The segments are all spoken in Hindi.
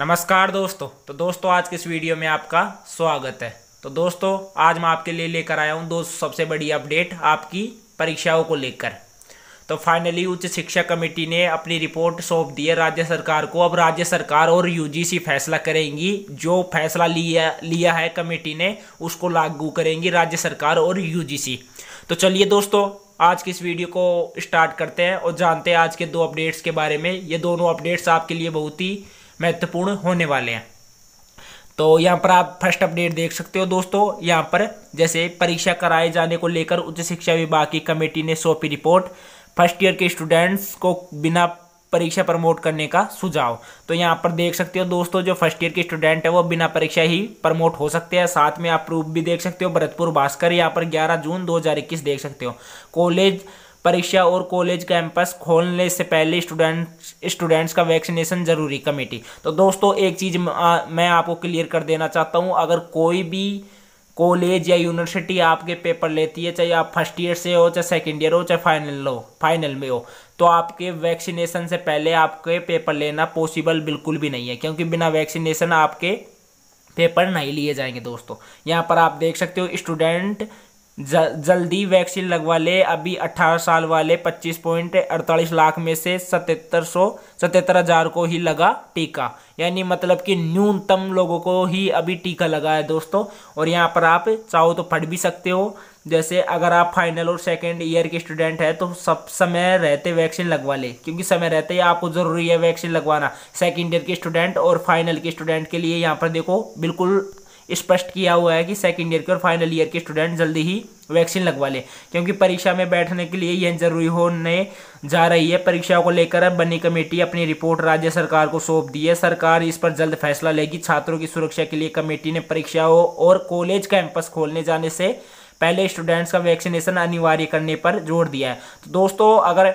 नमस्कार दोस्तों तो दोस्तों आज के इस वीडियो में आपका स्वागत है तो दोस्तों आज मैं आपके लिए लेकर आया हूँ दो सबसे बड़ी अपडेट आपकी परीक्षाओं को लेकर तो फाइनली उच्च शिक्षा कमेटी ने अपनी रिपोर्ट सौंप दी है राज्य सरकार को अब राज्य सरकार और यूजीसी फैसला करेंगी जो फैसला लिया लिया है कमेटी ने उसको लागू करेंगी राज्य सरकार और यू तो चलिए दोस्तों आज की इस वीडियो को स्टार्ट करते हैं और जानते हैं आज के दो अपडेट्स के बारे में ये दोनों अपडेट्स आपके लिए बहुत ही महत्वपूर्ण होने वाले हैं तो यहाँ पर आप फर्स्ट अपडेट देख सकते हो दोस्तों यहाँ पर जैसे परीक्षा कराए जाने को लेकर उच्च शिक्षा विभाग की कमेटी ने सौंपी रिपोर्ट फर्स्ट ईयर के स्टूडेंट्स को बिना परीक्षा प्रमोट करने का सुझाव तो यहाँ पर देख सकते हो दोस्तों जो फर्स्ट ईयर के स्टूडेंट है वो बिना परीक्षा ही प्रमोट हो सकते हैं साथ में आप प्रूफ भी देख सकते हो भरतपुर भास्कर यहाँ पर 11 जून 2021 देख सकते हो कॉलेज परीक्षा और कॉलेज कैंपस खोलने से पहले स्टूडेंट्स स्टूडेंट्स का वैक्सीनेशन जरूरी कमेटी तो दोस्तों एक चीज़ मैं आपको क्लियर कर देना चाहता हूँ अगर कोई भी कॉलेज या यूनिवर्सिटी आपके पेपर लेती है चाहे आप फर्स्ट ईयर से हो चाहे सेकेंड ईयर हो चाहे फाइनल हो फाइनल में हो तो आपके वैक्सीनेशन से पहले आपके पेपर लेना पॉसिबल बिल्कुल भी नहीं है क्योंकि बिना वैक्सीनेशन आपके पेपर नहीं लिए जाएंगे दोस्तों यहाँ पर आप देख सकते हो स्टूडेंट जल्दी वैक्सीन लगवा ले अभी 18 साल वाले 25.48 लाख में से सतहत्तर सौ सतहत्तर हजार को ही लगा टीका यानी मतलब कि न्यूनतम लोगों को ही अभी टीका लगा है दोस्तों और यहाँ पर आप चाहो तो पढ़ भी सकते हो जैसे अगर आप फाइनल और सेकेंड ईयर के स्टूडेंट हैं तो सब समय रहते वैक्सीन लगवा ले क्योंकि समय रहते ही आपको ज़रूरी है वैक्सीन लगवाना सेकेंड ईयर के स्टूडेंट और फाइनल के स्टूडेंट के लिए यहाँ पर देखो बिल्कुल स्पष्ट किया हुआ है कि सेकेंड ईयर के और फाइनल ईयर के स्टूडेंट जल्दी ही वैक्सीन लगवा लें क्योंकि परीक्षा में बैठने के लिए यह जरूरी होने जा रही है परीक्षाओं को लेकर अब बनी कमेटी अपनी रिपोर्ट राज्य सरकार को सौंप दी है सरकार इस पर जल्द फैसला लेगी छात्रों की सुरक्षा के लिए कमेटी ने परीक्षाओं और कॉलेज कैंपस खोलने जाने से पहले स्टूडेंट्स का वैक्सीनेशन अनिवार्य करने पर जोर दिया है तो दोस्तों अगर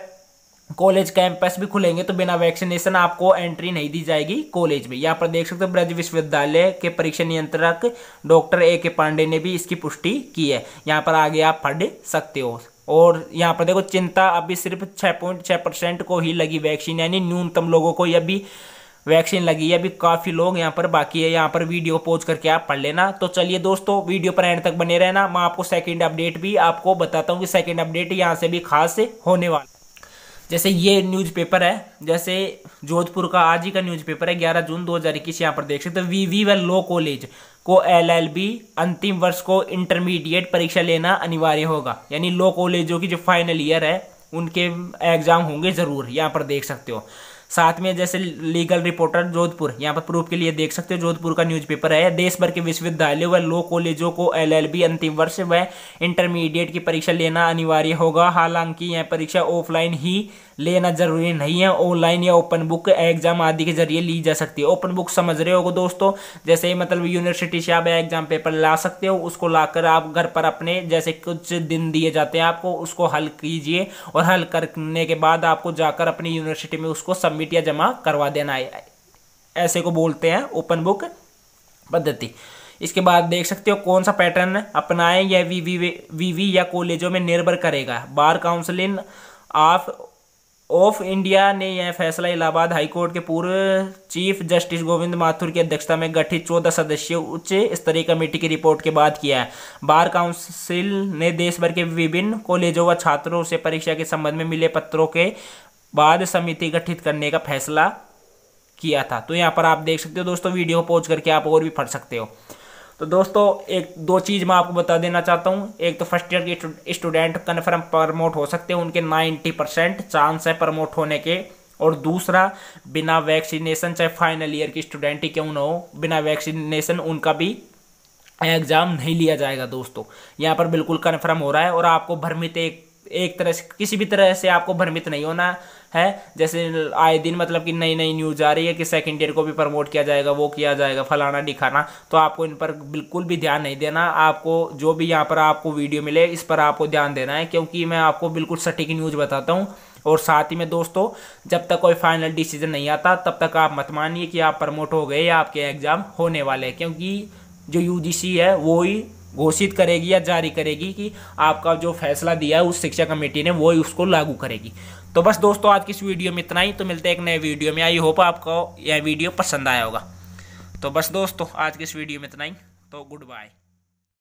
कॉलेज कैंपस भी खुलेंगे तो बिना वैक्सीनेशन आपको एंट्री नहीं दी जाएगी कॉलेज में यहाँ पर देख सकते हो ब्रज विश्वविद्यालय के परीक्षा नियंत्रक डॉक्टर ए के पांडे ने भी इसकी पुष्टि की है यहाँ पर आगे आप पढ़ सकते हो और यहाँ पर देखो चिंता अभी सिर्फ छः पॉइंट छः परसेंट को ही लगी वैक्सीन यानी न्यूनतम लोगों को अभी वैक्सीन लगी है अभी काफ़ी लोग यहाँ पर बाकी है यहाँ पर वीडियो पोज करके आप पढ़ लेना तो चलिए दोस्तों वीडियो पर एंड तक बने रहना मैं आपको सेकेंड अपडेट भी आपको बताता हूँ कि सेकेंड अपडेट यहाँ से भी खास होने वाला जैसे ये न्यूज़पेपर है जैसे जोधपुर का आज ही का न्यूज़पेपर है 11 जून 2021 यहाँ पर देख सकते हो वी वी व लॉ कॉलेज को एलएलबी अंतिम वर्ष को इंटरमीडिएट परीक्षा लेना अनिवार्य होगा यानी लॉ कॉलेजों की जो फाइनल ईयर है उनके एग्ज़ाम होंगे ज़रूर यहाँ पर देख सकते हो साथ में जैसे लीगल रिपोर्टर जोधपुर यहाँ पर प्रूफ के लिए देख सकते हो जोधपुर का न्यूज़पेपर है देश भर के विश्वविद्यालय व लो कॉलेजों को एलएलबी अंतिम वर्ष व इंटरमीडिएट की परीक्षा लेना अनिवार्य होगा हालांकि यह परीक्षा ऑफलाइन ही लेना जरूरी नहीं है ऑनलाइन या ओपन बुक एग्जाम आदि के जरिए ली जा सकती है ओपन बुक समझ रहे हो दोस्तों जैसे मतलब यूनिवर्सिटी से आप एग्जाम पेपर ला सकते हो उसको लाकर आप घर पर अपने जैसे कुछ दिन दिए जाते हैं आपको उसको हल कीजिए और हल करने के बाद आपको जाकर अपनी यूनिवर्सिटी में उसको सबमिट कमिटियाँ जमा करवा देना है ऐसे को बोलते हैं ओपन बुक पद्धति इसके बाद देख सकते हो कौन सा पैटर्न अपनाएं या वीवी वीवी या कॉलेजों में निर्भर करेगा bar council of of India ने यह फैसला इलाहाबाद हाईकोर्ट के पूर्व चीफ जस्टिस गोविंद माथुर की अध्यक्षता में गठित चौदह सदस्यीय उच्च स्तरीय कमेटी की रिपोर्ट के बाद किया है बार काउंसिल ने देश भर के विभिन्न कॉलेजों व छात्रों से परीक्षा के संबंध में मिले पत्रों के बाद समिति गठित करने का फैसला किया था तो यहाँ पर आप देख सकते हो दोस्तों वीडियो पोज करके आप और भी पढ़ सकते हो तो दोस्तों एक दो चीज़ मैं आपको बता देना चाहता हूँ एक तो फर्स्ट ईयर के स्टूडेंट कन्फर्म प्रमोट हो सकते हैं उनके 90 परसेंट चांस है प्रमोट होने के और दूसरा बिना वैक्सीनेशन चाहे फाइनल ईयर के स्टूडेंट ही क्यों ना हो बिना वैक्सीनेशन उनका भी एग्ज़ाम नहीं लिया जाएगा दोस्तों यहाँ पर बिल्कुल कन्फर्म हो रहा है और आपको भ्रमित एक एक तरह से किसी भी तरह से आपको भ्रमित नहीं होना है जैसे आए दिन मतलब कि नई नई न्यूज़ आ रही है कि सेकेंड ईयर को भी प्रमोट किया जाएगा वो किया जाएगा फलाना दिखाना तो आपको इन पर बिल्कुल भी ध्यान नहीं देना आपको जो भी यहाँ पर आपको वीडियो मिले इस पर आपको ध्यान देना है क्योंकि मैं आपको बिल्कुल सटीक न्यूज़ बताता हूँ और साथ ही में दोस्तों जब तक कोई फाइनल डिसीजन नहीं आता तब तक आप मत मानिए कि आप प्रमोट हो गए या आपके एग्ज़ाम होने वाले हैं क्योंकि जो सी है वो ही घोषित करेगी या जारी करेगी कि आपका जो फैसला दिया है उस शिक्षा कमेटी ने वो ही उसको लागू करेगी तो बस दोस्तों आज की इस वीडियो में इतना ही तो मिलते हैं एक नए वीडियो में आई होप आपको यह वीडियो पसंद आया होगा तो बस दोस्तों आज की इस वीडियो में इतना ही तो गुड बाय